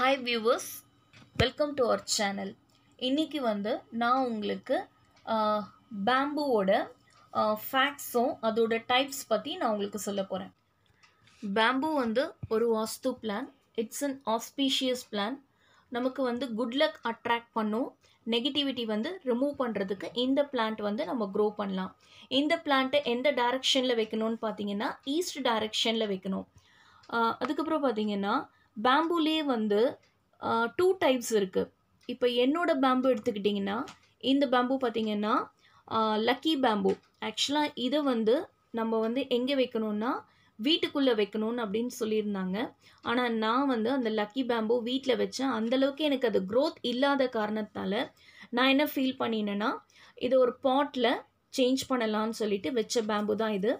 hi viewers welcome to our channel இன்றைக்கி வந்து நான் உங்களுக்கு பேம்புவோட ஃபேக்ட்ஸும் அதோட டைப்ஸ் பற்றி நான் உங்களுக்கு சொல்ல போகிறேன் பேம்பு வந்து ஒரு Vastu plant it's an auspicious plant நமக்கு வந்து குட் லக் அட்ராக்ட் பண்ணும் நெகட்டிவிட்டி வந்து ரிமூவ் பண்ணுறதுக்கு இந்த பிளான்ட் வந்து நம்ம க்ரோ பண்ணலாம் இந்த பிளான்ட்டை எந்த டைரக்ஷனில் வைக்கணும்னு பார்த்தீங்கன்னா ஈஸ்ட் டைரக்ஷனில் வைக்கணும் அதுக்கப்புறம் பார்த்தீங்கன்னா பேம்புலேயே வந்து டூ டைப்ஸ் இருக்குது இப்போ என்னோடய பேம்பு எடுத்துக்கிட்டிங்கன்னா இந்த பேம்பு பார்த்திங்கன்னா லக்கி பேம்பு ஆக்சுவலாக இதை வந்து நம்ம வந்து எங்கே வைக்கணும்னா வீட்டுக்குள்ளே வைக்கணும்னு அப்படின்னு சொல்லியிருந்தாங்க ஆனால் நான் வந்து அந்த லக்கி பேம்பு வீட்டில் வச்சேன் அந்தளவுக்கு எனக்கு அது க்ரோத் இல்லாத காரணத்தால் நான் என்ன ஃபீல் பண்ணினேன்னா இது ஒரு பாட்டில் சேஞ்ச் பண்ணலான்னு சொல்லிட்டு வச்ச பேம்பு தான் இது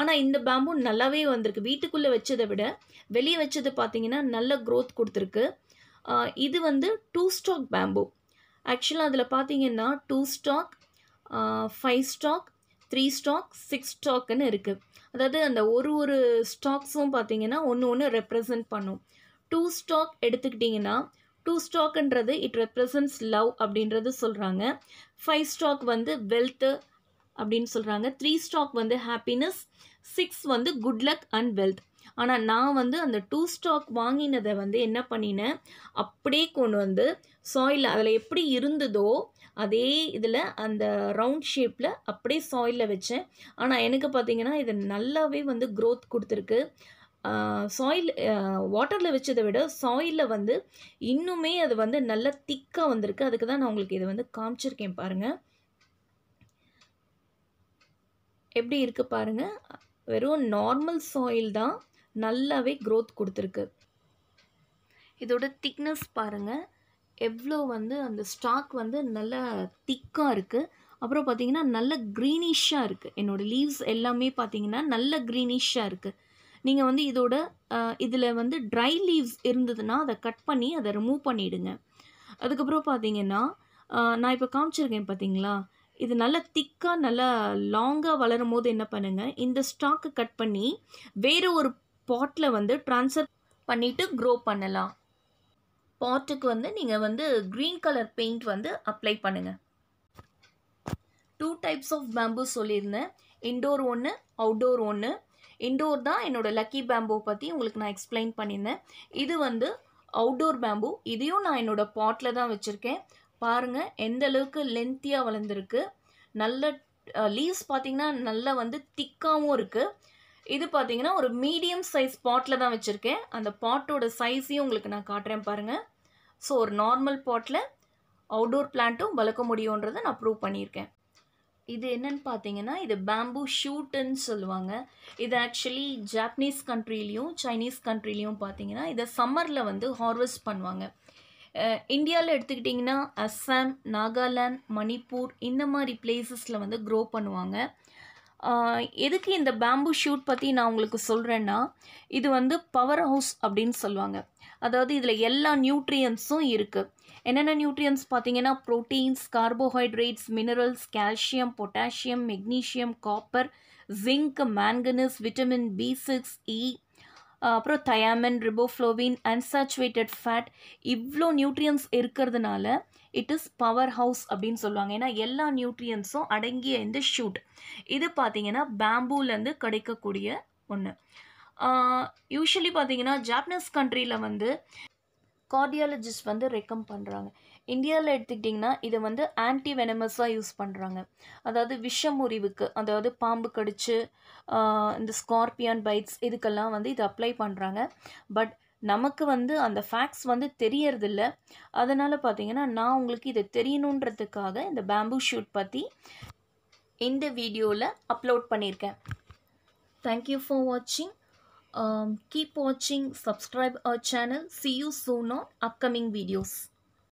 ஆனால் இந்த பேம்பு நல்லாவே வந்திருக்கு வீட்டுக்குள்ளே வச்சதை விட வெளியே வச்சது பார்த்திங்கன்னா நல்ல க்ரோத் கொடுத்துருக்கு இது வந்து டூ ஸ்டாக் பேம்பு ஆக்சுவலாக அதில் பார்த்தீங்கன்னா two stalk five stalk three stalk six ஸ்டாக்குன்னு இருக்குது அதாவது அந்த ஒரு ஒரு ஸ்டாக்ஸும் பார்த்தீங்கன்னா ஒன்று ஒன்று ரெப்ரசன்ட் பண்ணும் டூ ஸ்டாக் எடுத்துக்கிட்டிங்கன்னா டூ ஸ்டாக்ன்றது இட் ரெப்ரசன்ட்ஸ் லவ் அப்படின்றது சொல்கிறாங்க ஃபைவ் ஸ்டாக் வந்து வெல்த்து அப்படின்னு சொல்கிறாங்க த்ரீ ஸ்டாக் வந்து ஹாப்பினஸ் சிக்ஸ் வந்து குட் லக் அண்ட் வெல்த் ஆனால் நான் வந்து அந்த டூ ஸ்டாக் வாங்கினதை வந்து என்ன பண்ணினேன் அப்படியே கொண்டு வந்து சாயில் அதில் எப்படி இருந்ததோ அதே இதில் அந்த ரவுண்ட் ஷேப்பில் அப்படியே சாயிலில் வச்சேன் ஆனால் எனக்கு பார்த்திங்கன்னா இது நல்லாவே வந்து க்ரோத் கொடுத்துருக்கு சாயில் வாட்டரில் வச்சதை விட சாயிலில் வந்து இன்னுமே அது வந்து நல்லா திக்காக வந்திருக்கு அதுக்கு தான் நான் உங்களுக்கு இதை வந்து காமிச்சிருக்கேன் பாருங்கள் எப்படி இருக்குது பாருங்கள் வெறும் நார்மல் சாயில் தான் நல்லாவே க்ரோத் கொடுத்துருக்கு இதோட திக்னஸ் பாருங்கள் எவ்வளோ வந்து அந்த ஸ்டாக் வந்து நல்லா திக்காக இருக்குது அப்புறம் பார்த்தீங்கன்னா நல்ல க்ரீனிஷாக இருக்குது என்னோடய லீவ்ஸ் எல்லாமே பார்த்தீங்கன்னா நல்ல க்ரீனிஷாக இருக்குது நீங்கள் வந்து இதோட இதில் வந்து ட்ரை லீவ்ஸ் இருந்ததுன்னா அதை கட் பண்ணி அதை ரிமூவ் பண்ணிவிடுங்க அதுக்கப்புறம் பார்த்தீங்கன்னா நான் இப்போ காமிச்சிருக்கேன் பார்த்தீங்களா இது நல்லா திக்காக நல்லா லாங்காக வளரும் போது என்ன பண்ணுங்கள் இந்த ஸ்டாக்கு கட் பண்ணி வேறு ஒரு பாட்டில் வந்து ட்ரான்ஸ்ஃபர் பண்ணிவிட்டு க்ரோ பண்ணலாம் பாட்டுக்கு வந்து நீங்கள் வந்து க்ரீன் கலர் பெயிண்ட் வந்து அப்ளை பண்ணுங்கள் டூ டைப்ஸ் ஆஃப் பேம்பு சொல்லியிருந்தேன் இன்டோர் ஒன்று அவுட்டோர் ஒன்று இன்டோர் தான் என்னோடய லக்கி பேம்பூ பற்றி உங்களுக்கு நான் எக்ஸ்பிளைன் பண்ணியிருந்தேன் இது வந்து அவுட்டோர் பேம்பூ இதையும் நான் என்னோடய பாட்டில் தான் வச்சுருக்கேன் பாருங்கள் எந்த அளவுக்கு லென்த்தியாக வளர்ந்துருக்கு நல்ல லீவ்ஸ் பார்த்திங்கன்னா நல்லா வந்து திக்காகவும் இருக்குது இது பார்த்தீங்கன்னா ஒரு மீடியம் சைஸ் பாட்டில் தான் வச்சுருக்கேன் அந்த பாட்டோட சைஸையும் உங்களுக்கு நான் காட்டுறேன் பாருங்கள் ஸோ ஒரு நார்மல் பாட்டில் அவுடோர் பிளான்ட்டும் வளர்க்க முடியுன்றதை நான் ப்ரூவ் பண்ணியிருக்கேன் இது என்னன்னு பார்த்தீங்கன்னா இது பேம்பு ஷூட்டுன்னு சொல்லுவாங்க இது ஆக்சுவலி ஜாப்பனீஸ் கண்ட்ரிலையும் சைனீஸ் கண்ட்ரிலையும் பார்த்தீங்கன்னா இதை சம்மரில் வந்து ஹார்வெஸ்ட் பண்ணுவாங்க இந்தியாவில் எடுத்துக்கிட்டிங்கன்னா அஸ்ஸாம் நாகாலாந்து மணிப்பூர் இந்த மாதிரி பிளேசஸில் வந்து க்ரோ பண்ணுவாங்க எதுக்கு இந்த பேம்பு ஷூட் பற்றி நான் உங்களுக்கு சொல்கிறேன்னா இது வந்து பவர் ஹவுஸ் அப்படின்னு சொல்லுவாங்க அதாவது இதில் எல்லா நியூட்ரியன்ஸும் இருக்குது என்னென்ன நியூட்ரியன்ஸ் பார்த்தீங்கன்னா proteins carbohydrates minerals calcium potassium magnesium copper zinc manganese vitamin B six E அப்புறம் தயாமின் ரிபோஃப்ளோவின் அன்சாச்சுவேட்டட் ஃபேட் இவ்வளோ நியூட்ரியன்ஸ் இருக்கிறதுனால இட் இஸ் பவர் ஹவுஸ் அப்படின்னு சொல்லுவாங்க ஏன்னா எல்லா நியூட்ரியன்ஸும் அடங்கிய இந்த ஷூட் இது பார்த்தீங்கன்னா பேம்பூலேருந்து கிடைக்கக்கூடிய ஒன்று யூஸ்வலி பார்த்தீங்கன்னா ஜாப்பனீஸ் கண்ட்ரியில் வந்து கார்டியாலஜிஸ்ட் வந்து ரெக்கம் பண்ணுறாங்க இந்தியாவில் எடுத்துக்கிட்டிங்கன்னா இதை வந்து ஆன்டி வெனமஸாக யூஸ் பண்ணுறாங்க அதாவது விஷ முறிவுக்கு அதாவது பாம்பு கடிச்சு இந்த ஸ்கார்பியான் பைட்ஸ் இதுக்கெல்லாம் வந்து இது அப்ளை பண்ணுறாங்க பட் நமக்கு வந்து அந்த ஃபேக்ட்ஸ் வந்து தெரியறதில்ல அதனால் பார்த்தீங்கன்னா நான் உங்களுக்கு இதை தெரியணுன்றதுக்காக இந்த பேம்பூ ஷூட் பற்றி இந்த வீடியோவில் அப்லோட் பண்ணியிருக்கேன் தேங்க்யூ ஃபார் வாட்சிங் கீப் வாட்சிங் subscribe our channel C you soon on upcoming videos